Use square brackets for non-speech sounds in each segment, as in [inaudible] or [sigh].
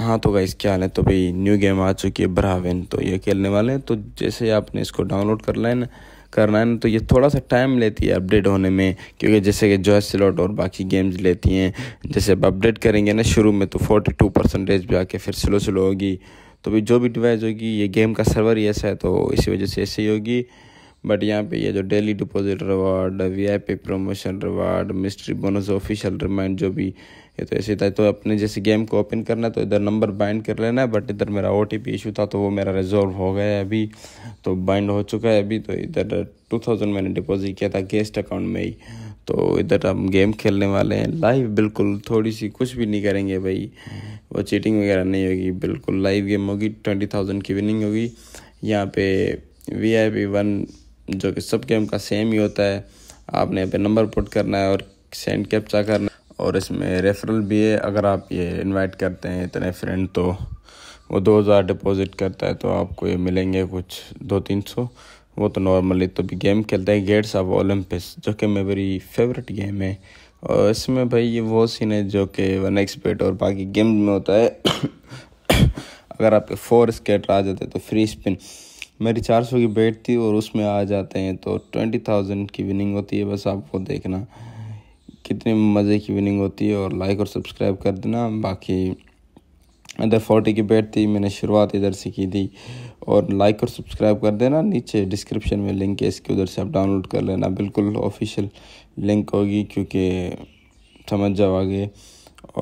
हाँ तो गाइस क्या हाल है तो भाई न्यू गेम आ चुकी है ब्राविन तो ये खेलने वाले हैं तो जैसे आपने इसको डाउनलोड कर ना करना है ना तो ये थोड़ा सा टाइम लेती है अपडेट होने में क्योंकि जैसे कि जॉय स्लॉट और बाकी गेम्स लेती हैं जैसे अब अपडेट करेंगे ना शुरू में तो फोर्टी टू परसेंटेज भी आके फिर स्लो स्लो होगी तो भाई जो भी डिवाइस होगी ये गेम का सर्वर ही ऐसा है तो इसी वजह से ऐसे ही होगी बट यहाँ पे ये जो daily deposit reward VIP promotion reward mystery bonus official remind जो भी ये तो ऐसे था तो अपने जैसे गेम को ओपन करना है तो इधर नंबर बाइंड कर लेना है बट इधर मेरा ओ इशू था तो वो मेरा रिजॉल्व हो गया है अभी तो बाइंड हो चुका है अभी तो इधर टू थाउजेंड मैंने डिपॉजिट किया था गेस्ट अकाउंट में ही तो इधर हम गेम खेलने वाले हैं लाइव बिल्कुल थोड़ी सी कुछ भी नहीं करेंगे भाई वो चीटिंग वगैरह नहीं होगी बिल्कुल लाइव गेम होगी ट्वेंटी थाउजेंड की विनिंग होगी यहाँ पे वी आई पी वन जो कि सब गेम का सेम ही होता है आपने यहाँ पे नंबर पुट करना है और सेंड कैप्चा करना है और इसमें रेफरल भी है अगर आप ये इनवाइट करते हैं इतने फ्रेंड तो वो दो हज़ार डिपॉज़िट करता है तो आपको ये मिलेंगे कुछ दो तीन सौ वो तो नॉर्मली तो भी गेम खेलते हैं गेट्स ऑफ ओलम्पिक्स जो कि मेरी फेवरेट गेम है और इसमें भाई ये वो सीन है जो कि वन एक्सपेट और बाकी गेम में होता है [coughs] अगर आपके फोर स्केटर आ जाते तो फ्री स्पिन मेरी चार सौ की बेट थी और उसमें आ जाते हैं तो ट्वेंटी थाउजेंड की विनिंग होती है बस आपको देखना कितने मज़े की विनिंग होती है और लाइक और सब्सक्राइब कर देना बाकी इधर फोर्टी की बेट थी मैंने शुरुआत इधर से की थी और लाइक और सब्सक्राइब कर देना नीचे डिस्क्रिप्शन में लिंक है इसके उधर से आप डाउनलोड कर लेना बिल्कुल ऑफिशियल लिंक होगी क्योंकि समझ जाओ आगे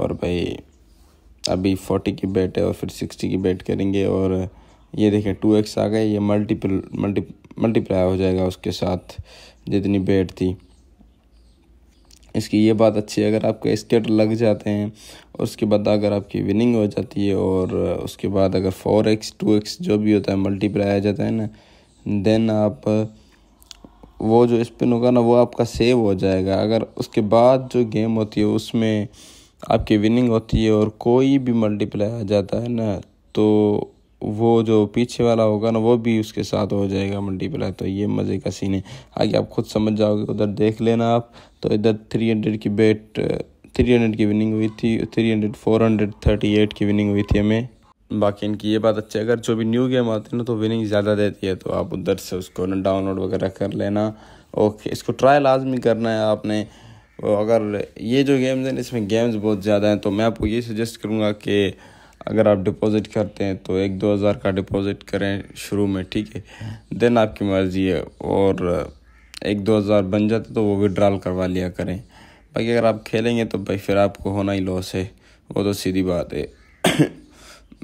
और भाई अभी फोर्टी की बेट है और फिर सिक्सटी की बेट करेंगे और ये देखें टू एक्स आ गए ये मल्टीपल मल्टी मल्टीप्लाई हो जाएगा उसके साथ जितनी बेट थी इसकी ये बात अच्छी है अगर आपके स्केट लग जाते हैं उसके बाद अगर आपकी विनिंग हो जाती है और उसके बाद अगर फोर एक्स टू एक्स जो भी होता है मल्टीप्लाई आ जाता है ना देन आप वो जो स्पिन होगा ना वो आपका सेव हो जाएगा अगर उसके बाद जो गेम होती है उसमें आपकी विनिंग होती है और कोई भी मल्टीप्लाई आ जाता है ना तो वो जो पीछे वाला होगा ना वो भी उसके साथ हो जाएगा मल्टीप्लाई तो ये मज़े का सीन है आगे आप खुद समझ जाओगे उधर देख लेना आप तो इधर थ्री हंड्रेड की बेट थ्री हंड्रेड की विनिंग हुई थी three hundred four hundred thirty eight की विनिंग हुई थी हमें बाकी इनकी ये बात अच्छी है अगर जो भी न्यू गेम आते हैं ना तो विनिंग ज़्यादा देती है तो आप उधर से उसको ना डाउनलोड वगैरह कर लेना ओके इसको ट्रायल लाजमी करना है आपने अगर ये जो गेम्स हैं इसमें गेम्स बहुत ज़्यादा हैं तो मैं आपको ये सजेस्ट करूँगा कि अगर आप डिपॉज़िट करते हैं तो एक दो हज़ार का डिपॉज़िट करें शुरू में ठीक है देन आपकी मर्ज़ी है और एक दो हज़ार बन जाते तो वो विड्रॉल करवा लिया करें बाकी अगर आप खेलेंगे तो भाई फिर आपको होना ही लॉस है वो तो सीधी बात है [coughs]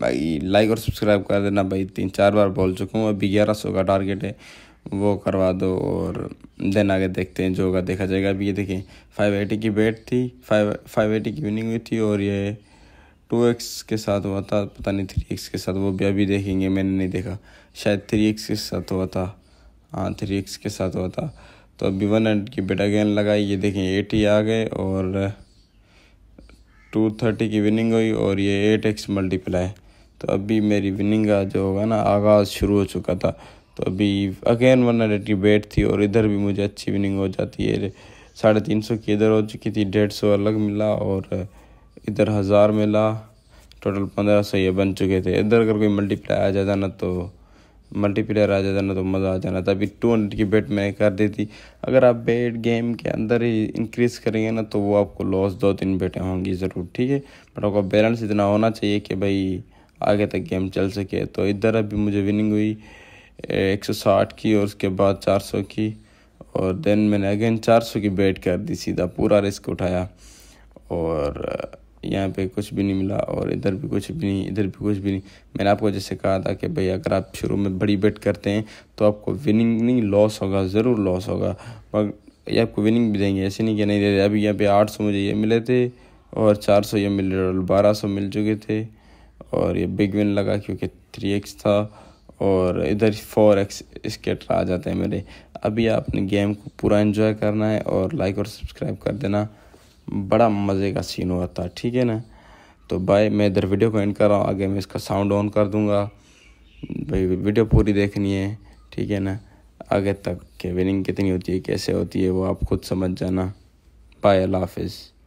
भाई लाइक और सब्सक्राइब कर देना भाई तीन चार बार बोल चुका हूँ अभी ग्यारह सौ का टारगेट है वो करवा दो और देन आगे देखते हैं जो होगा देखा जाएगा अभी ये देखें फाइव एटी की बैट थी फाइव फाइव एटी की विनिंग हुई थी और ये टू एक्स के साथ हुआ था पता नहीं थ्री एक्स के साथ वो भी अभी देखेंगे मैंने नहीं देखा शायद थ्री एक्स के साथ हुआ था हाँ थ्री एक्स के साथ हुआ था तो अभी वन हंड्रेड की बेटा गेंद लगाई ये देखें एट ही आ गए और टू थर्टी की विनिंग हुई और ये एट एक्स मल्टीप्लाई तो अभी मेरी विनिंग का जो होगा ना आगाज़ शुरू हो चुका था तो अभी अगेन वन हंड्रेड की बेट थी और इधर भी मुझे अच्छी विनिंग हो जाती है साढ़े तीन सौ की इधर हो चुकी थी डेढ़ सौ अलग मिला और इधर हज़ार मिला टोटल पंद्रह सौ ये बन चुके थे इधर अगर कोई मल्टीप्लाई आ जाता ना तो मल्टीप्लेयर आ जाता ना तो मज़ा आ जाना था अभी टू हंड्रेड की बेट मैंने कर दी थी अगर आप बेट गेम के अंदर ही इंक्रीज़ करेंगे ना तो वो आपको लॉस दो तीन बेटें होंगी ज़रूर ठीक है बट आपका बैलेंस इतना होना चाहिए कि भाई आगे तक गेम चल सके तो इधर अभी मुझे विनिंग हुई एक सौ साठ की और उसके बाद चार सौ की और देन मैंने अगेन चार सौ की बेट कर दी सीधा पूरा रिस्क उठाया और यहाँ पे कुछ भी नहीं मिला और इधर भी कुछ भी नहीं इधर भी कुछ भी नहीं मैंने आपको जैसे कहा था कि भाई अगर आप शुरू में बड़ी बेट करते हैं तो आपको विनिंग नहीं लॉस होगा ज़रूर लॉस होगा मगर ये आपको विनिंग भी देंगे ऐसे नहीं कि नहीं दे रहे अभी यहाँ पे आठ सौ मुझे ये मिले थे और चार सौ ये मिल बारह सौ मिल चुके थे और ये बिग विन लगा क्योंकि थ्री एक्स था और इधर फोर एक्स स्केटर आ जाते हैं मेरे अभी आपने गेम को पूरा इन्जॉय करना है और लाइक और सब्सक्राइब कर देना बड़ा मज़े का सीन हुआ था ठीक है ना तो बाय मैं इधर वीडियो को एंड कर रहा हूँ आगे मैं इसका साउंड ऑन कर दूँगा भाई वीडियो पूरी देखनी है ठीक है ना आगे तक के विनिंग कितनी होती है कैसे होती है वो आप खुद समझ जाना बाय अल्लाह हाफिज़